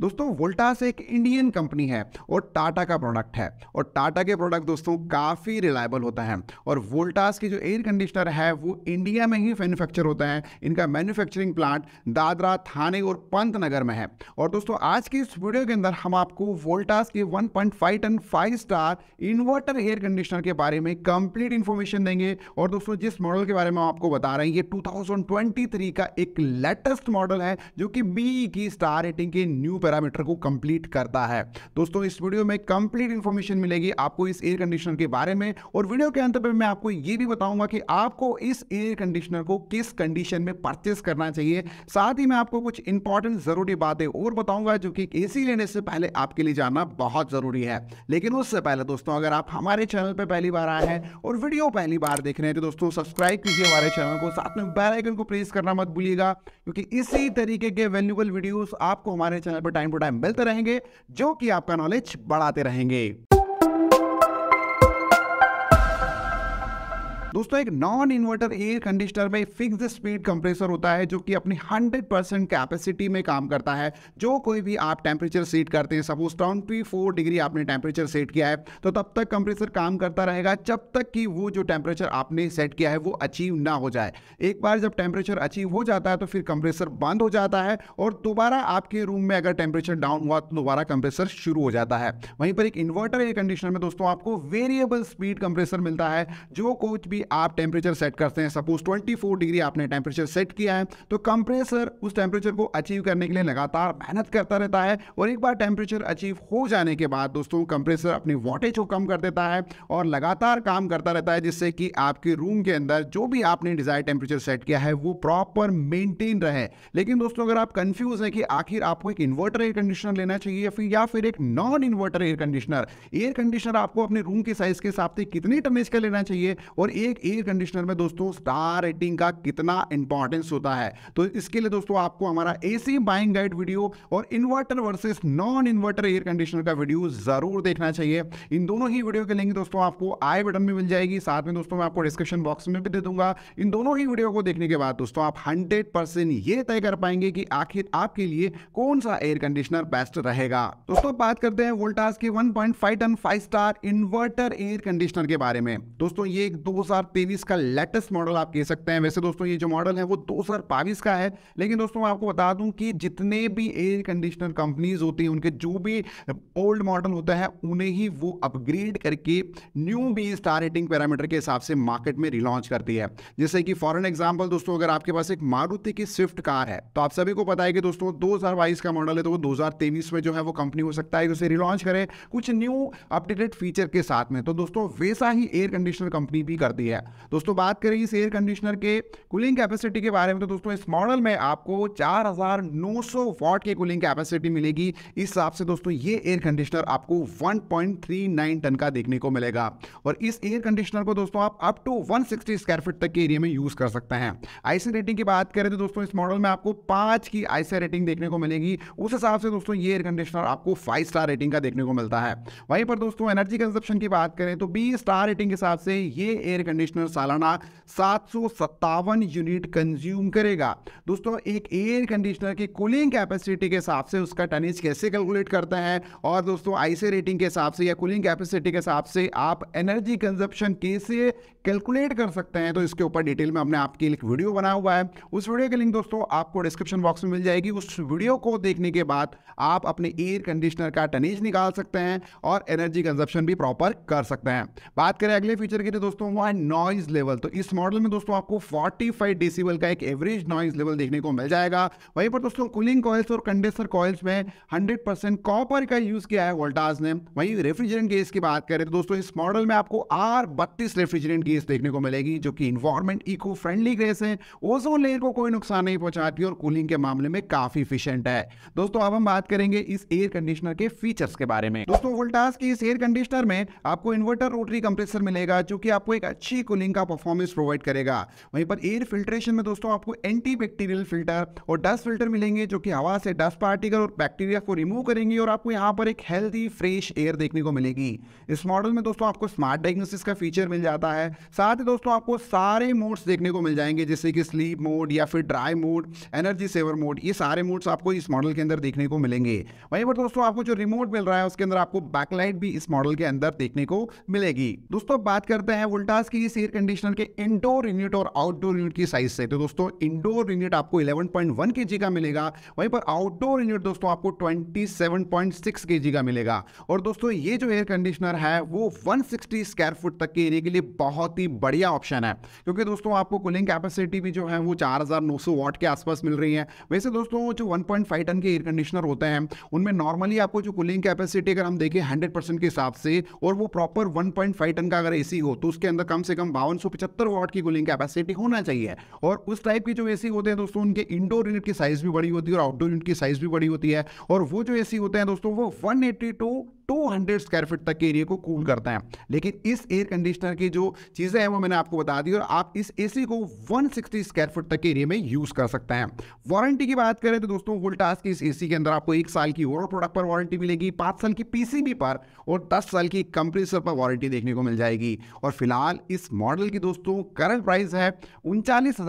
दोस्तों वोल्टास एक Indian company है और टाटा का प्रोडक्ट है और टाटा के प्रोडक्ट दोस्तों काफ़ी रिलायबल होता है और वोल्टास की जो एयर कंडीशनर है वो इंडिया में ही मैन्युफैक्चर होता है इनका मैन्युफैक्चरिंग प्लांट दादरा थाने और पंतनगर में है और दोस्तों आज की इस वीडियो के अंदर हम आपको वोल्टास के one ton five star inverter air conditioner के बारे में कंप्लीट इन्फॉर्मेशन देंगे और दोस्तों जिस मॉडल के बारे में हम आपको बता रहे हैं ये टू का एक लेटेस्ट मॉडल है जो कि बी की स्टार रेटिंग के न्यू पैरामीटर को कंप्लीट करता है दोस्तों इस वीडियो में कंप्लीट इंफॉर्मेशन मिलेगी आपको इस एयर कंडीशनर के बारे में और वीडियो के अंत में मैं आपको ये भी बताऊंगा कि आपको इस एयर कंडीशनर को किस कंडीशन में परचेस करना चाहिए साथ ही मैं आपको कुछ इंपॉर्टेंट ज़रूरी बातें और बताऊंगा जो कि ए लेने से पहले आपके लिए जानना बहुत ज़रूरी है लेकिन उससे पहले दोस्तों अगर आप हमारे चैनल पर पहली बार आए हैं और वीडियो पहली बार देख रहे हैं तो दोस्तों सब्सक्राइब कीजिए हमारे चैनल को साथ में बेलाइकन को प्रेस करना मत भूलिएगा क्योंकि इसी तरीके के वैल्यूबल वीडियोस आपको हमारे चैनल पर टाइम टू टाइम मिलते रहेंगे जो कि आपका नॉलेज बढ़ाते रहेंगे दोस्तों एक नॉन इन्वर्टर एयर कंडीशनर में फिक्स स्पीड कंप्रेसर होता है जो कि अपनी 100 परसेंट कैपेसिटी में काम करता है जो कोई भी आप टेम्परेचर सेट करते हैं सपोज ट्वेंटी फोर डिग्री आपने टेम्परेचर सेट किया है तो तब तक कंप्रेसर काम करता रहेगा जब तक कि वो जो टेम्परेचर आपने सेट किया है वो अचीव ना हो जाए एक बार जब टेम्परेचर अचीव हो जाता है तो फिर कंप्रेसर बंद हो जाता है और दोबारा आपके रूम में अगर टेम्परेचर डाउन हुआ तो दोबारा कंप्रेसर शुरू हो जाता है वहीं पर एक इन्वर्टर एयर कंडीशनर में दोस्तों आपको वेरिएबल स्पीड कंप्रेसर मिलता है जो कुछ भी आप टेम्परेचर सेट करते हैं सपोज 24 डिग्री आपने टेम्परेचर सेट किया है तो कंप्रेसर उस टेम्परेचर को अचीव करने के लिए लगातार मेहनत करता रहता है और एक बार टेम्परेचर अचीव हो जाने के बाद दोस्तों कंप्रेसर अपनी वॉटेज को कम कर देता है और लगातार काम करता रहता है जिससे कि आपके रूम के अंदर जो भी आपने डिजायर टेम्परेचर सेट किया है वो प्रॉपर मेंटेन रहे लेकिन दोस्तों अगर आप कंफ्यूज हैं कि आखिर आपको एक इन्वर्टर एयर कंडीशनर लेना चाहिए फिर या फिर एक non inverter air conditioner air conditioner आपको अपने रूम के साइज के हिसाब से कितनी टमेज का लेना चाहिए और एक एक एयर कंडीशनर में दोस्तों स्टार रेटिंग का कितना इंपॉर्टेंस होता है तो इसके लिए दोस्तों आपको हमारा एसी बाइंग गाइड वीडियो और inverter versus non inverter air conditioner का वीडियो जरूर देखना चाहिए इन दोनों ही वीडियो के लिंक दोस्तों आपको आई बटन में मिल जाएगी साथ में दोस्तों मैं आपको डिस्क्रिप्शन बॉक्स में भी दे दूंगा इन दोनों ही वीडियो को देखने के बाद दोस्तों आप हंड्रेड ये तय कर पाएंगे कि आखिर आपके लिए कौन सा एयर कंडीशनर बेस्ट रहेगा दोस्तों बात करते हैं वोल्टास के 1.5 ton five star inverter air conditioner के बारे में दोस्तों ये एक दो 2023 का लेटेस्ट मॉडल आप कह सकते हैं वैसे दोस्तों ये जो मॉडल है वो दो का है लेकिन दोस्तों मैं आपको बता दूं कि जितने भी एयर कंडीशनर कंपनीज होती हैं उनके जो भी ओल्ड मॉडल होता है उन्हें ही वो अपग्रेड करके new BEE star rating parameter के हिसाब से मार्केट में रिलॉन्च करती है जैसे कि फॉरन एग्जाम्पल दोस्तों अगर आपके पास एक मारुति की स्विफ्ट कार है तो आप सभी को पता है कि दोस्तों दो का मॉडल है तो वो दो में जो है वो कंपनी हो सकता है उसे रिलॉन्च करे कुछ न्यू अपडेटेड फीचर के साथ में तो दोस्तों वैसा ही एयर कंडीशनर कंपनी भी करती है रही है दोस्तों बात करें इस एयर कंडीशनर के कूलिंग कैपेसिटी के बारे में तो दोस्तों इस मॉडल में आपको 4900 हजार वॉट की कूलिंग कैपेसिटी मिलेगी इस हिसाब से दोस्तों ये एयर कंडीशनर आपको 1.39 टन का देखने को मिलेगा और इस एयर कंडीशनर को दोस्तों आप up to one square feet तक के एरिया में यूज़ कर सकते हैं आईसी रेटिंग की बात करें तो दोस्तों इस मॉडल में आपको पांच की आईसी रेटिंग देखने को मिलेगी उस हिसाब से दोस्तों ये एयर कंडीशनर आपको फाइव स्टार रेटिंग का देखने को मिलता है वहीं पर दोस्तों एनर्जी कंजप्शन की बात करें तो बी स्टार रेटिंग के हिसाब से ये एयर कंडीशनर सालाना सात यूनिट कंज्यूम करेगा दोस्तों एक एयर कंडीशनर की कूलिंग कैपेसिटी के हिसाब से उसका टनेज कैसे कैलकुलेट करते हैं और दोस्तों आईसी रेटिंग के हिसाब से या कूलिंग कैपेसिटी के हिसाब से आप एनर्जी कंजप्शन कैसे कैलकुलेट कर सकते हैं तो इसके ऊपर डिटेल में हमने आपके लिए वीडियो बना हुआ है उस वीडियो की लिंक दोस्तों आपको डिस्क्रिप्शन बॉक्स में मिल जाएगी उस वीडियो को देखने के बाद आप अपने एयर कंडीशनर का टनेज निकाल सकते हैं और एनर्जी कंजप्शन भी प्रॉपर कर सकते हैं बात करें अगले फीचर की तो दोस्तों वो है नॉइज लेवल तो इस मॉडल में दोस्तों आपको 45 डेसिबल का एक एवरेज नॉइज लेवल देखने को मिल जाएगा वहीं पर दोस्तों कूलिंग कॉयल्स और कंडेंसर कॉयल्स में 100 परसेंट कॉपर का यूज़ किया है वोल्टाज ने वहीं रेफ्रिजरेंट गेस की बात करें तो दोस्तों इस मॉडल में आपको आर बत्तीस रेफ्रिजरेंट गैस ग्रेस देखने को मिलेगी जो कि इन्वायरमेंट इको फ्रेंडली ग्रेस है ओजोन लेयर को कोई नुकसान नहीं पहुंचाती और कूलिंग के मामले में काफी इफिशियंट है दोस्तों अब हम बात करेंगे इस एयर कंडीशनर के फीचर्स के बारे में दोस्तों वोल्टास की इस एयर कंडीशनर में आपको इन्वर्टर रोटरी कंप्रेसर मिलेगा जो कि आपको एक अच्छी कूलिंग का परफॉर्मेंस प्रोवाइड करेगा वहीं पर एयर फिल्ट्रेशन में दोस्तों आपको एंटी बैक्टीरियल फिल्टर और डस्ट फिल्टर मिलेंगे जो कि हवा से डस्ट पार्टिकल और बैक्टीरिया को रिमूव करेंगे और आपको यहाँ पर एक हेल्थी फ्रेश एयर देखने को मिलेगी इस मॉडल में दोस्तों आपको स्मार्ट डायग्नोसिस का फीचर मिल जाता है साथ ही दोस्तों आपको सारे मोड्स देखने को मिल जाएंगे जैसे कि स्लीप मोड या फिर dry mode energy saver mode ये सारे मोड्स आपको इस मॉडल के अंदर देखने को मिलेंगे वहीं पर दोस्तों आपको जो रिमोट मिल रहा है उसके अंदर आपको बैकलाइट भी इस मॉडल के अंदर देखने को मिलेगी दोस्तों बात करते हैं वोल्टास की इस एयर कंडीशनर के इंडोर यूनिट और आउटडोर यूनिट की साइज से तो दोस्तों इंडोर यूनिट आपको इलेवन पॉइंट का मिलेगा वहीं पर आउटडोर यूनिट दोस्तों आपको ट्वेंटी सेवन का मिलेगा और दोस्तों ये जो एयर कंडीशनर है वो वन स्क्वायर फुट तक के एरिए के लिए बहुत बहुत ही बढ़िया ऑप्शन है क्योंकि दोस्तों आपको कूलिंग कैपेसिटी भी जो है वो 4900 वाट के आसपास मिल रही है वैसे दोस्तों जो 1.5 टन के एयर कंडीशनर होते हैं उनमें नॉर्मली आपको जो कूलिंग कैपेसिटी अगर हम देखें हंड्रेड परसेंट के हिसाब से और वो प्रॉपर 1.5 टन का अगर एसी हो तो उसके अंदर कम से कम बावन वाट की कूलिंग कैपेसिटी होना चाहिए और उस टाइप के जो एसी होते हैं दोस्तों उनके इंडोर यूनिट की साइज भी बड़ी होती है और आउटडोर यूनिट की साइज भी बड़ी होती है और वो जो एसी होते हैं दोस्तों वो वन टू 200 स्क्वायर फीट तक के एरिया को कूल करता है लेकिन इस एयर कंडीशनर की जो चीज़ें हैं वो मैंने आपको बता दी और आप इस एसी को 160 स्क्वायर फीट तक के एरिया में यूज़ कर सकते हैं वारंटी की बात करें तो दोस्तों वोल्टास की इस एसी के अंदर आपको एक साल की ओवरऑल प्रोडक्ट पर वारंटी मिलेगी पाँच साल की पी पर और दस साल की कंप्रेसर पर वारंटी देखने को मिल जाएगी और फिलहाल इस मॉडल की दोस्तों करंट प्राइस है उनचालीस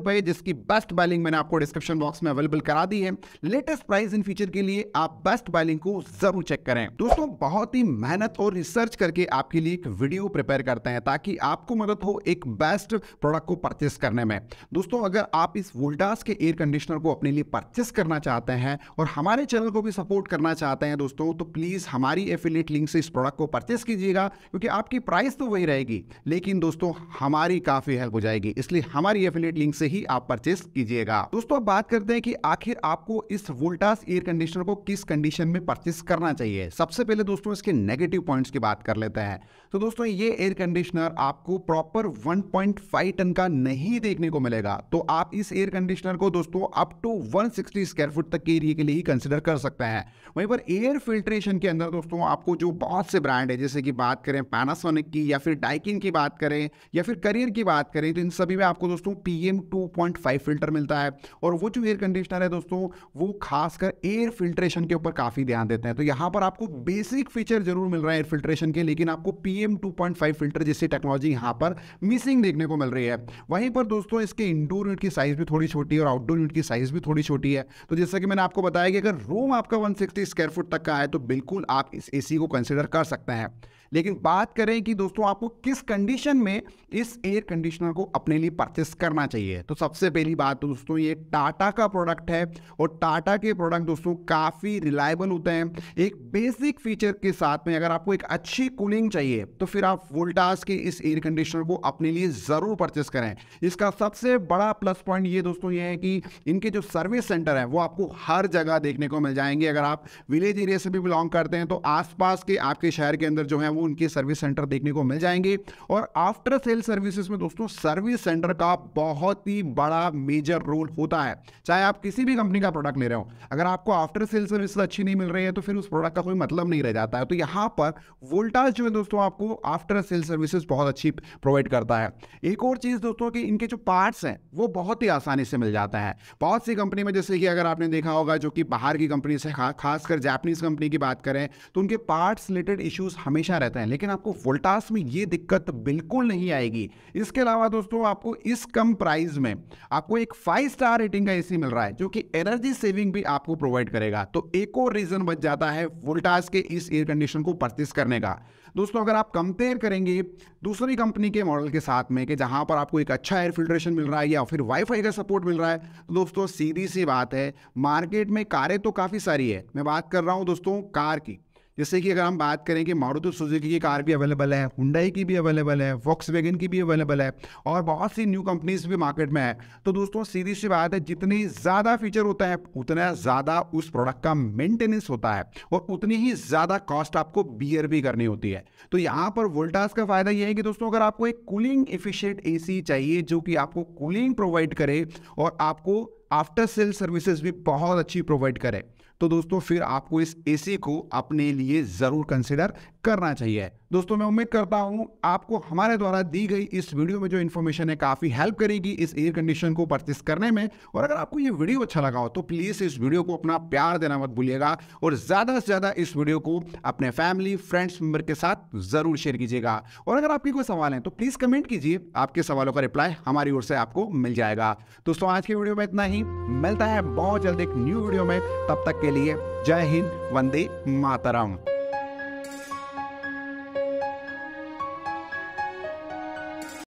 रुपए जिसकी बेस्ट बैलिंग मैंने आपको डिस्क्रिप्शन बॉक्स में अवेलेबल करा दी है लेटेस्ट प्राइस इन फ्यूचर के लिए आप बेस्ट बैलिंग को जरूर चेक करें दोस्तों बहुत ही मेहनत और रिसर्च करके आपके लिए एक वीडियो प्रिपेयर करते हैं ताकि आपको मदद हो एक बेस्ट प्रोडक्ट को परचेस करने में दोस्तों अगर आप इस वोल्टास के एयर कंडीशनर को अपने लिए परचेस करना चाहते हैं और हमारे चैनल को भी सपोर्ट करना चाहते हैं दोस्तों तो प्लीज़ हमारी एफिलेट लिंक से इस प्रोडक्ट को परचेस कीजिएगा क्योंकि आपकी प्राइस तो वही रहेगी लेकिन दोस्तों हमारी काफ़ी हेल्प हो जाएगी इसलिए हमारी एफिलेट लिंक से ही आप परचेस कीजिएगा दोस्तों अब बात करते हैं कि आखिर आपको इस वोल्टास एयर कंडीशनर को किस कंडीशन में परचेस करना चाहिए सबसे पहले दोस्तों इसके नेगेटिव पॉइंट्स की बात कर लेते हैं तो दोस्तों ये एयर कंडीशनर आपको प्रॉपर 1.5 टन का नहीं देखने को मिलेगा तो आप इस एयर कंडीशनर को दोस्तों अप टू 160 स्क्वायर फुट तक के एरिए के लिए ही कंसिडर कर सकते हैं वहीं पर एयर फिल्ट्रेशन के अंदर दोस्तों आपको जो बहुत से ब्रांड है जैसे कि बात करें पैनासोनिक की या फिर डाइकिन की बात करें या फिर करियर की बात करें तो इन सभी में आपको दोस्तों पी एम फिल्टर मिलता है और वो जो एयर कंडीशनर है दोस्तों वो खासकर एयर फिल्ट्रेशन के ऊपर काफ़ी ध्यान देते हैं तो यहाँ पर आपको बेसिक फीचर जरूर मिल रहा है एयर फिल्ट्रेशन के लेकिन आपको P M two point five filter जैसी टेक्नोलॉजी यहाँ पर मिसिंग देखने को मिल रही है वहीं पर दोस्तों इसके इंडोर यूनिट की साइज़ भी थोड़ी छोटी है और आउटडोर यूनिट की साइज़ भी थोड़ी छोटी है तो जैसा कि मैंने आपको बताया कि अगर रूम आपका वन सिक्सटी स्क्वायर फुट तक का है तो बिल्कुल आप इस ए को कंसिडर कर सकते हैं लेकिन बात करें कि दोस्तों आपको किस कंडीशन में इस एयर कंडीशनर को अपने लिए परचेस करना चाहिए तो सबसे पहली बात तो दोस्तों ये टाटा का प्रोडक्ट है और टाटा के प्रोडक्ट दोस्तों काफ़ी रिलायबल होते हैं एक बेसिक फीचर के साथ में अगर आपको एक अच्छी कूलिंग चाहिए तो फिर आप वोल्टास के इस एयर कंडीशनर को अपने लिए ज़रूर परचेस करें इसका सबसे बड़ा प्लस पॉइंट ये दोस्तों ये है कि इनके जो सर्विस सेंटर है वो आपको हर जगह देखने को मिल जाएंगे अगर आप विलेज एरिया से भी बिलोंग करते हैं तो आसपास के आपके शहर के अंदर जो है वो वो उनके सर्विस सेंटर देखने को मिल जाएंगे और आफ्टर सेल सर्विसेज में दोस्तों सर्विस सेंटर का बहुत ही बड़ा मेजर रोल होता है चाहे आप किसी भी कंपनी का प्रोडक्ट ले रहे हो अगर आपको आफ्टर सेल सर्विस अच्छी नहीं मिल रही है तो फिर उस प्रोडक्ट का कोई मतलब नहीं रह जाता है तो यहाँ पर वोल्टाज जो है दोस्तों आपको आफ्टर सेल सर्विसेज बहुत अच्छी प्रोवाइड करता है एक और चीज़ दोस्तों कि इनके जो पार्ट्स हैं वो बहुत ही आसानी से मिल जाता है बहुत सी कंपनी में जैसे कि अगर आपने देखा होगा जो कि बाहर की कंपनी से खासकर जैपनीज कंपनी की बात करें तो उनके पार्ट्स रिलेटेड इश्यूज हमेशा रहते हैं लेकिन आपको वोल्टास में ये दिक्कत बिल्कुल नहीं आएगी इसके अलावा दोस्तों आपको इस कम प्राइस में आपको एक फाइव स्टार रेटिंग का एसी मिल रहा है जो कि एनर्जी सेविंग भी आपको प्रोवाइड करेगा तो एक और रीजन बच जाता है वोल्टास के इस एयर कंडीशन को परचेस करने का दोस्तों अगर आप कंपेयर करेंगे दूसरी कंपनी के मॉडल के साथ में कि जहां पर आपको एक अच्छा एयर फिल्ट्रेशन मिल रहा है या फिर वाईफाई का सपोर्ट मिल रहा है तो दोस्तों सीधी सी बात है मार्केट में कारें तो काफ़ी सारी है मैं बात कर रहा हूं दोस्तों कार की जैसे कि अगर हम बात करें कि मारुति सुजुकी की कार भी अवेलेबल है हुंडई की भी अवेलेबल है वॉक्स की भी अवेलेबल है और बहुत सी न्यू कंपनीज भी मार्केट में है तो दोस्तों सीधी सी बात है जितनी ज़्यादा फीचर होता है उतना ज़्यादा उस प्रोडक्ट का मेंटेनेंस होता है और उतनी ही ज़्यादा कॉस्ट आपको बियर भी करनी होती है तो यहाँ पर वोल्टास का फ़ायदा यह है कि दोस्तों अगर आपको एक कूलिंग एफिशिएंट एसी चाहिए जो कि आपको कूलिंग प्रोवाइड करे और आपको आफ्टर सेल सर्विसेज भी बहुत अच्छी प्रोवाइड करे तो दोस्तों फिर आपको इस एसी को अपने लिए ज़रूर कंसिडर करना चाहिए दोस्तों मैं उम्मीद करता हूं आपको हमारे द्वारा दी गई इस वीडियो में जो इन्फॉर्मेशन है काफ़ी हेल्प करेगी इस एयर कंडीशन को परचेस करने में और अगर आपको ये वीडियो अच्छा लगा हो तो प्लीज़ इस वीडियो को अपना प्यार देना मत भूलिएगा और ज़्यादा से ज़्यादा इस वीडियो को अपने फैमिली फ्रेंड्स मेम्बर के साथ ज़रूर शेयर कीजिएगा और अगर आपके कोई सवाल हैं तो प्लीज़ कमेंट कीजिए आपके सवालों का रिप्लाई हमारी ओर से आपको मिल जाएगा दोस्तों आज के वीडियो में इतना ही मिलता है बहुत जल्द एक न्यू वीडियो में तब तक के लिए जय हिंद वंदे मातरम